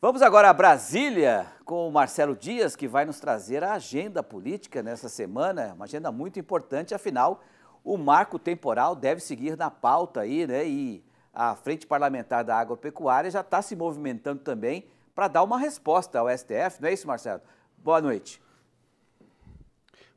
Vamos agora a Brasília com o Marcelo Dias, que vai nos trazer a agenda política nessa semana, uma agenda muito importante, afinal, o marco temporal deve seguir na pauta aí, né? E a Frente Parlamentar da Agropecuária já está se movimentando também para dar uma resposta ao STF, não é isso, Marcelo? Boa noite.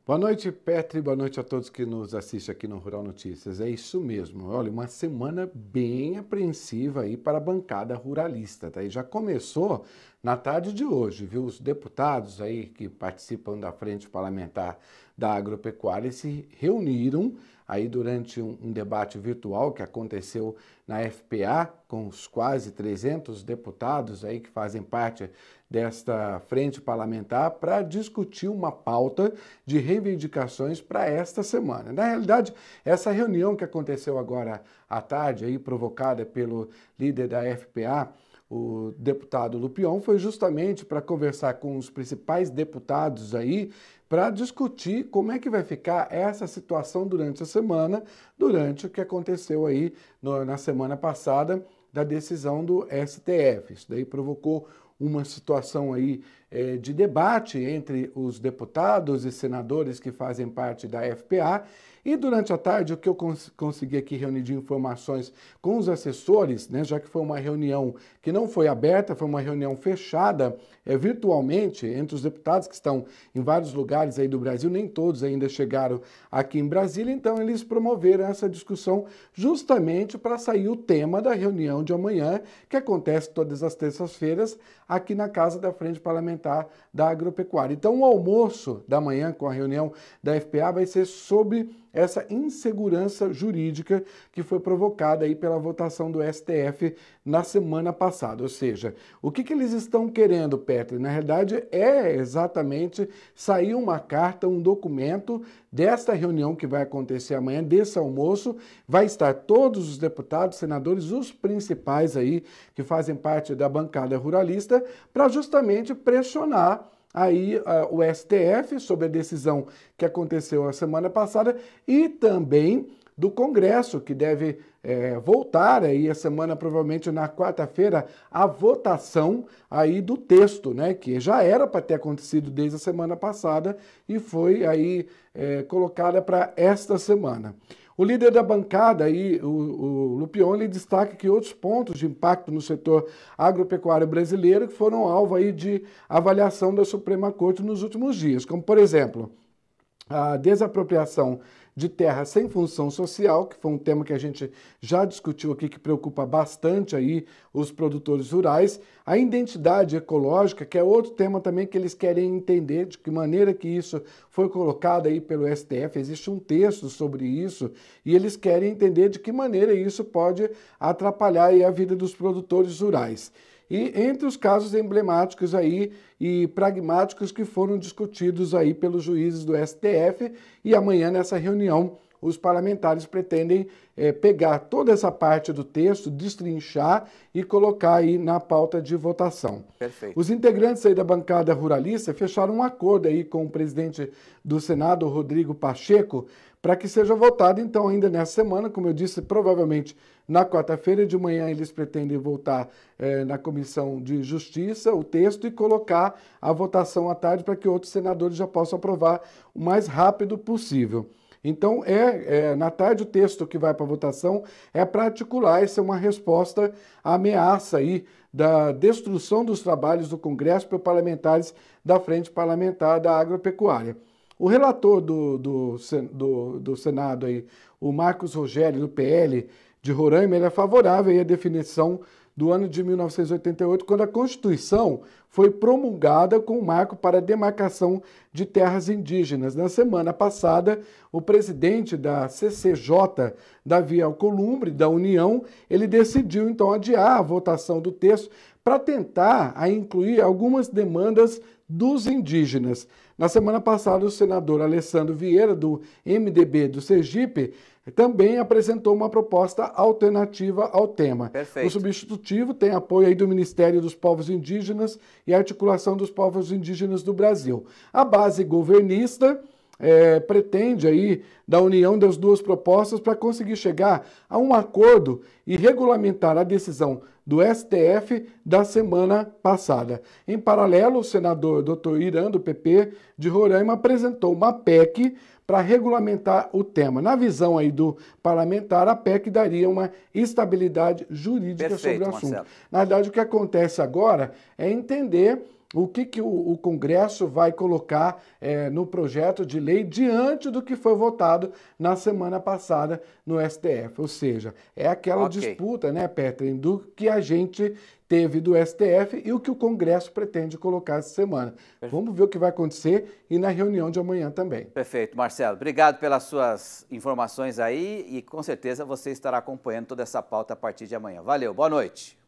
Boa noite, Petri. Boa noite a todos que nos assistem aqui no Rural Notícias. É isso mesmo. Olha, uma semana bem apreensiva aí para a bancada ruralista. Tá? E já começou na tarde de hoje, viu, os deputados aí que participam da Frente Parlamentar da Agropecuária se reuniram aí durante um, um debate virtual que aconteceu na FPA com os quase 300 deputados aí que fazem parte desta frente parlamentar para discutir uma pauta de reivindicações para esta semana. Na realidade, essa reunião que aconteceu agora à tarde aí provocada pelo líder da FPA o deputado Lupion foi justamente para conversar com os principais deputados aí para discutir como é que vai ficar essa situação durante a semana, durante o que aconteceu aí no, na semana passada da decisão do STF. Isso daí provocou uma situação aí é, de debate entre os deputados e senadores que fazem parte da FPA. E durante a tarde, o que eu cons consegui aqui reunir de informações com os assessores, né, já que foi uma reunião que não foi aberta, foi uma reunião fechada é, virtualmente entre os deputados que estão em vários lugares aí do Brasil, nem todos ainda chegaram aqui em Brasília, então eles promoveram essa discussão justamente para sair o tema da reunião de amanhã, que acontece todas as terças-feiras aqui na casa da Frente Parlamentar da Agropecuária. Então, o almoço da manhã com a reunião da FPA vai ser sobre essa insegurança jurídica que foi provocada aí pela votação do STF na semana passada. Ou seja, o que, que eles estão querendo, Petri? Na realidade, é exatamente sair uma carta, um documento desta reunião que vai acontecer amanhã, desse almoço, vai estar todos os deputados, senadores, os principais aí que fazem parte da bancada ruralista, para justamente pressionar aí ah, o STF, sobre a decisão que aconteceu a semana passada, e também do Congresso, que deve é, voltar aí a semana, provavelmente na quarta-feira, a votação aí do texto, né? Que já era para ter acontecido desde a semana passada e foi aí é, colocada para esta semana. O líder da bancada, aí, o, o destaca que outros pontos de impacto no setor agropecuário brasileiro que foram alvo aí de avaliação da Suprema Corte nos últimos dias, como, por exemplo, a desapropriação de terra sem função social, que foi um tema que a gente já discutiu aqui, que preocupa bastante aí os produtores rurais, a identidade ecológica, que é outro tema também que eles querem entender de que maneira que isso foi colocado aí pelo STF, existe um texto sobre isso, e eles querem entender de que maneira isso pode atrapalhar a vida dos produtores rurais e entre os casos emblemáticos aí e pragmáticos que foram discutidos aí pelos juízes do STF e amanhã nessa reunião os parlamentares pretendem é, pegar toda essa parte do texto, destrinchar e colocar aí na pauta de votação. Perfeito. Os integrantes aí da bancada ruralista fecharam um acordo aí com o presidente do Senado, Rodrigo Pacheco, para que seja votado, então, ainda nessa semana, como eu disse, provavelmente na quarta-feira de manhã eles pretendem voltar eh, na Comissão de Justiça o texto e colocar a votação à tarde para que outros senadores já possam aprovar o mais rápido possível. Então, é, é, na tarde, o texto que vai para votação é para articular essa é uma resposta à ameaça aí da destruição dos trabalhos do Congresso por parlamentares da Frente Parlamentar da Agropecuária. O relator do, do, do, do Senado, aí, o Marcos Rogério, do PL de Roraima, ele é favorável à definição do ano de 1988, quando a Constituição foi promulgada com o marco para a demarcação de terras indígenas. Na semana passada, o presidente da CCJ, Davi Alcolumbre, da União, ele decidiu então adiar a votação do texto para tentar a incluir algumas demandas dos indígenas. Na semana passada, o senador Alessandro Vieira, do MDB do Sergipe, também apresentou uma proposta alternativa ao tema. Perfeito. O substitutivo tem apoio aí do Ministério dos Povos Indígenas e Articulação dos Povos Indígenas do Brasil. A base governista é, pretende aí da união das duas propostas para conseguir chegar a um acordo e regulamentar a decisão do STF da semana passada. Em paralelo, o senador Dr. Irã, do PP de Roraima, apresentou uma PEC para regulamentar o tema. Na visão aí do parlamentar, a PEC daria uma estabilidade jurídica Perfeito, sobre o assunto. Marcelo. Na verdade, o que acontece agora é entender o que, que o, o, Congresso vai colocar é, no projeto de lei diante do que foi votado na semana passada no STF. Ou seja, é aquela okay. disputa, né, Petra, do que a gente teve do STF e o que o Congresso pretende colocar essa semana. Perfeito. Vamos ver o que vai acontecer e na reunião de amanhã também. Perfeito, Marcelo. Obrigado pelas suas informações aí e com certeza você estará acompanhando toda essa pauta a partir de amanhã. Valeu, boa noite.